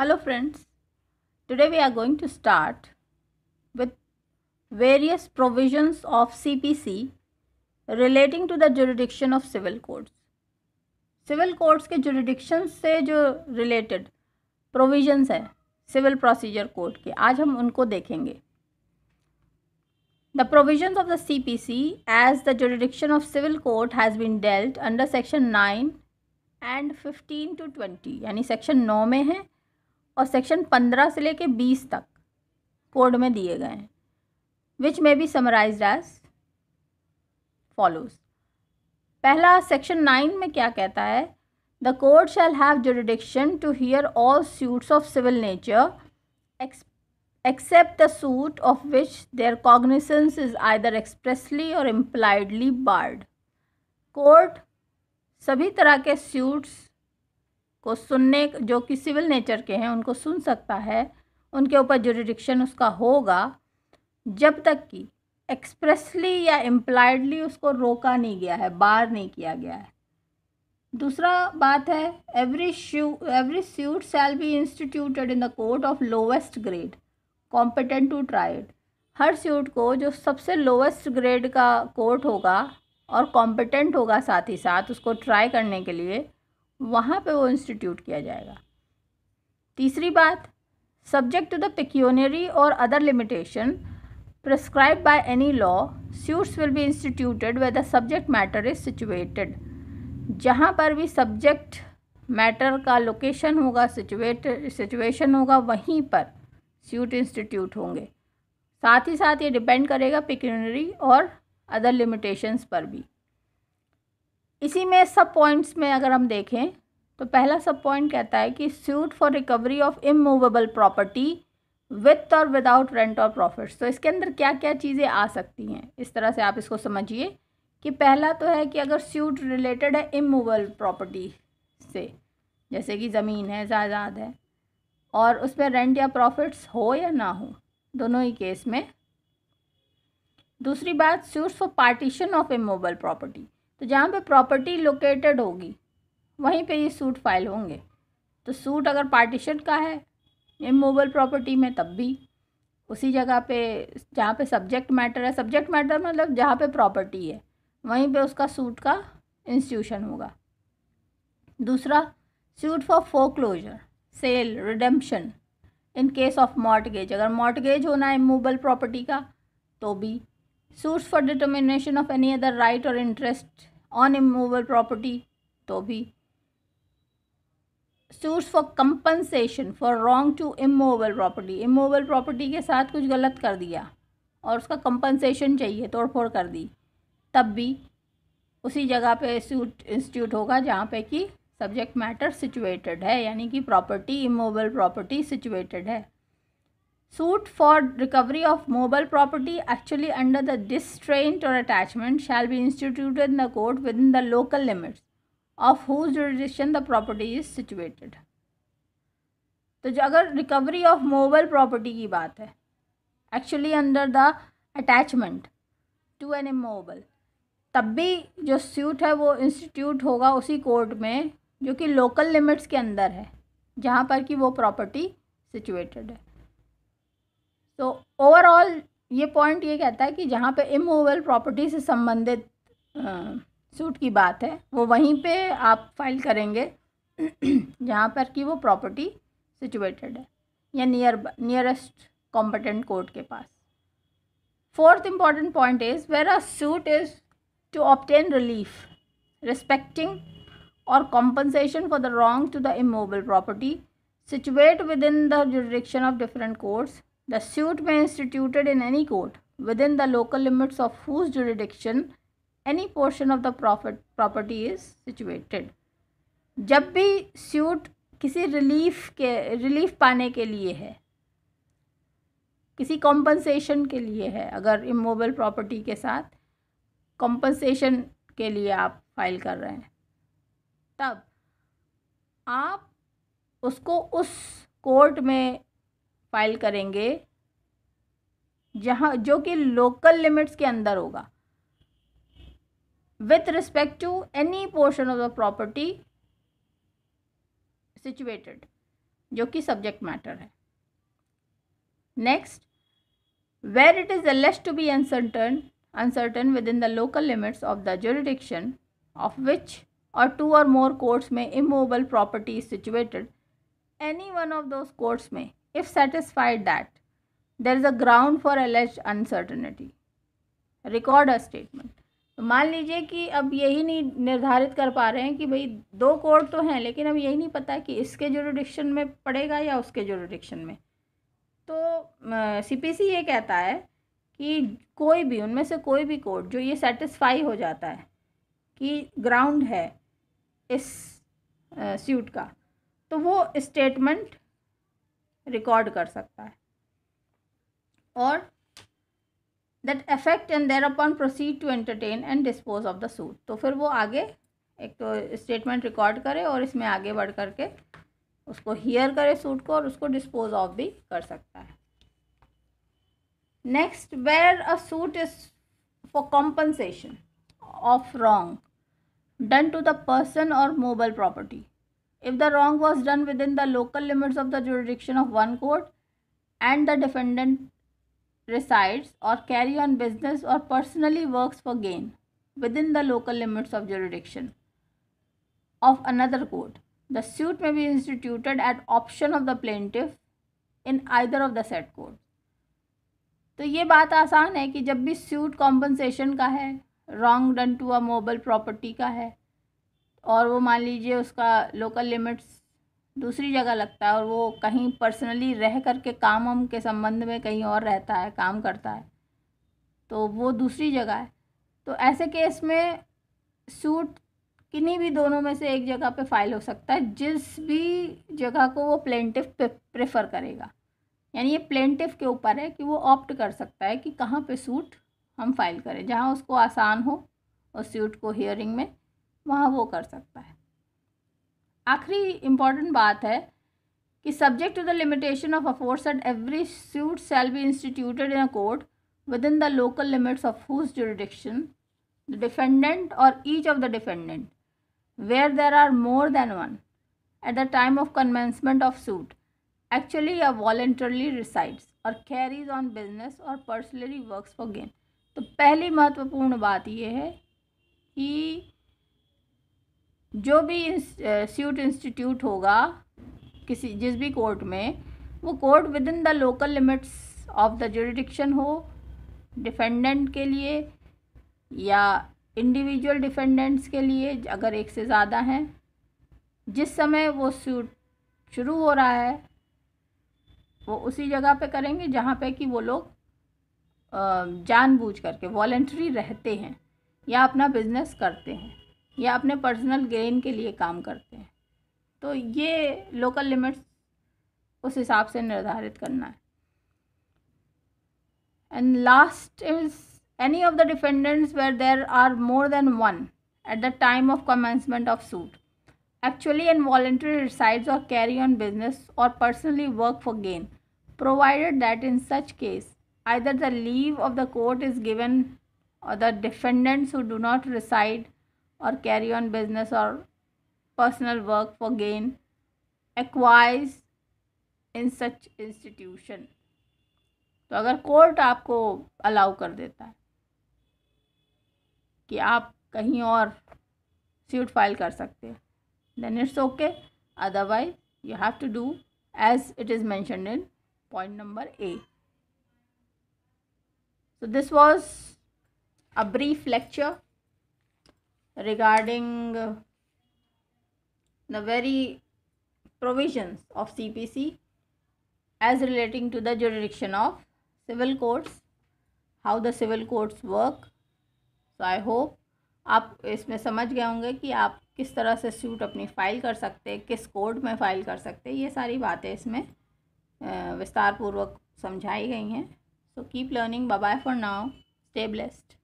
Hello friends today we are going to start with various provisions of cpc relating to the jurisdiction of civil courts civil courts के jurisdiction से जो related provisions हैं civil procedure court के आज हम उनको देखेंगे the provisions of the CPC as the jurisdiction of civil court has been dealt under section nine and fifteen to twenty यानी सेक्शन नौ में है और सेक्शन पंद्रह से लेके बीस तक कोड में दिए गए हैं विच में बी समराइज एज फॉलोज पहला सेक्शन नाइन में क्या कहता है the court shall have jurisdiction to hear all suits of civil nature except the suit of which their cognisance is either expressly or impliedly barred court सभी तरह के suits को सुनने जो कि सिविल नेचर के हैं उनको सुन सकता है उनके ऊपर जुरिडिक्शन उसका होगा जब तक कि एक्सप्रेसली या एम्प्लाइडली उसको रोका नहीं गया है बार नहीं किया गया है दूसरा बात है every sue every suit shall be instituted in the court of lowest grade competent to tried हर सूट को जो सबसे लोवेस्ट ग्रेड का कोर्ट होगा और कॉम्पिटेंट होगा साथ ही साथ उसको ट्राई करने के लिए वहाँ पे वो इंस्टीट्यूट किया जाएगा तीसरी बात subject to the pecuniary or other limitation prescribed by any law suits will be instituted where the subject matter is situated जहाँ पर भी सब्जेक्ट मैटर का लोकेशन होगा सिचुएट सिचुएशन होगा वहीं पर स्यूट इंस्टीट्यूट होंगे साथ ही साथ ये डिपेंड करेगा पिक्योनरी और अदर लिमिटेशंस पर भी इसी में सब पॉइंट्स में अगर हम देखें तो पहला सब पॉइंट कहता है कि suit for recovery of immovable property with or without rent or profits तो इसके अंदर क्या क्या चीज़ें आ सकती हैं इस तरह से आप इसको समझिए कि पहला तो है कि अगर सूट रिलेटेड है इमूवेबल प्रॉपर्टी से जैसे कि ज़मीन है जायदाद है और उसमें रेंट या प्रॉफिट्स हो या ना हो दोनों ही केस में दूसरी बात suits for partition of immovable property तो जहाँ पे प्रॉपर्टी लोकेटेड होगी वहीं पे ये सूट फाइल होंगे तो सूट अगर पार्टीशन का है इमोबल प्रॉपर्टी में तब भी उसी जगह पे जहाँ पे सब्जेक्ट मैटर है सब्जेक्ट मैटर मतलब जहाँ पे प्रॉपर्टी है वहीं पे उसका सूट का इंस्टीट्यूशन होगा दूसरा suit for foreclosure sale redemption in case of mortgage अगर मॉर्टगेज होना है इमोबल प्रॉपर्टी का तो भी suits for determination of any other right or interest on immovable property तो भी suits for compensation for wrong to immovable property immovable property के साथ कुछ गलत कर दिया और उसका कंपनसेशन चाहिए तोड़फोड़ कर दी तब भी उसी जगह पे इंस्टीट्यूट होगा जहाँ पे कि सब्जेक्ट मैटर सिचुएटेड है यानी कि प्रॉपर्टी इमोबल प्रॉपर्टी सिचुएटेड है suit for recovery of mobile property actually under the distraint or attachment shall be instituted in the court within the local limits of whose jurisdiction the property is situated तो जो अगर recovery of mobile property की बात है actually under the attachment to an immovable तब भी जो suit है वो इंस्टीट्यूट होगा उसी कोर्ट में जो कि लोकल लिमिट्स के अंदर है जहाँ पर कि वो प्रॉपर्टी सिचुएटेड है तो ओवरऑल ये पॉइंट ये कहता है कि जहाँ पे इमूवेबल प्रॉपर्टी से संबंधित सूट की बात है वो वहीं पे आप फाइल करेंगे जहाँ पर कि वो प्रॉपर्टी सिचुएटेड है या नियर नियरेस्ट कॉम्पिटेंट कोर्ट के पास fourth important point is where a suit is to obtain relief respecting or compensation for the wrong to the immovable property situate within the jurisdiction of different courts The suit when instituted in any court within the local limits of whose jurisdiction any portion of the profit property is situated. जब भी suit किसी relief के relief पाने के लिए है किसी compensation के लिए है अगर इमोबल प्रॉपर्टी के साथ कॉम्पनसेशन के लिए आप फाइल कर रहे हैं तब आप उसको उस कोर्ट में फाइल करेंगे जहाँ जो कि लोकल लिमिट्स के अंदर होगा with respect to any portion of the property situated जो कि सब्जेक्ट मैटर है next where it is the least to be uncertain uncertain within the local limits of the jurisdiction of which or two or more courts में immovable property situated any one of those courts में if satisfied that there is a ground for alleged uncertainty record a statement तो मान लीजिए कि अब यही नहीं निर्धारित कर पा रहे हैं कि भाई दो कोर्ट तो हैं लेकिन अब यही नहीं पता कि इसके जोडिक्शन में पड़ेगा या उसके जोडिक्शन में तो सीपीसी ये कहता है कि कोई भी उनमें से कोई भी कोर्ट जो ये सेटिस्फाई हो जाता है कि ग्राउंड है इस आ, स्यूट का तो वो स्टेटमेंट रिकॉर्ड कर सकता है और that effect and thereupon proceed to entertain and dispose of the suit तो फिर वो आगे एक तो स्टेटमेंट रिकॉर्ड करे और इसमें आगे बढ़ करके उसको हियर करे सूट को और उसको डिस्पोज ऑफ भी कर सकता है next where a suit is for compensation of wrong done to the person or movable property if the wrong was done within the local limits of the jurisdiction of one court and the defendant resides or carry on business or personally works for gain within the local limits of jurisdiction of another court the suit may be instituted at option of the plaintiff in either of the said court तो ये बात आसान है कि जब भी suit compensation का है wrong done to a movable property का है और वो मान लीजिए उसका लोकल लिमिट्स दूसरी जगह लगता है और वो कहीं पर्सनली रह कर के काम वम के संबंध में कहीं और रहता है काम करता है तो वो दूसरी जगह है तो ऐसे केस में सूट किन्हीं भी दोनों में से एक जगह पे फाइल हो सकता है जिस भी जगह को वो प्लेंटिव प्रेफर करेगा यानी ये प्लेंटिव के ऊपर है कि वो ऑप्ट कर सकता है कि कहाँ पे सूट हम फाइल करें जहाँ उसको आसान हो उस सूट को हियरिंग में वहाँ वो कर सकता है आखिरी इम्पॉर्टेंट बात है कि subject to the limitation of at every suit shall be instituted in a court within the local limits of whose jurisdiction the defendant or each of the defendant where there are more than one at the time of commencement of suit actually or voluntarily resides or carries on business or personally work for gain तो पहली महत्वपूर्ण बात यह है कि जो भी suite institute होगा किसी जिस भी कोर्ट में वो court within the local limits of the jurisdiction हो डिफेंडेंट के लिए या इंडिविजुअल डिफेंडेंट्स के लिए अगर एक से ज़्यादा हैं जिस समय वो सूट शुरू हो रहा है वो उसी जगह पे करेंगे जहाँ पे कि वो लोग जानबूझ करके वॉलेंट्री रहते हैं या अपना बिजनेस करते हैं या अपने पर्सनल गेन के लिए काम करते हैं तो ये लोकल लिमिट्स उस हिसाब से निर्धारित करना है and last is any of the defendants where there are more than one at the time of commencement of suit actually and voluntarily resides or carry on business or personally work for gain provided that in such case either the leave of the court is given or the defendants who do not reside or carry on business or personal work for gain acquiesce in such institution तो अगर court आपको allow कर देता है कि आप कहीं और सूट फाइल कर सकते हैं then it's okay otherwise you have to do as it is mentioned in point number A so this was a brief lecture regarding the very provisions of CPC as relating to the jurisdiction of civil courts, how the civil courts work. So I hope आप इसमें समझ गए होंगे कि आप किस तरह से सूट अपनी फ़ाइल कर सकते हैं किस कोर्ट में फ़ाइल कर सकते हैं ये सारी बातें इसमें विस्तार पूर्वक समझाई गई हैं so keep learning bye for now stay blessed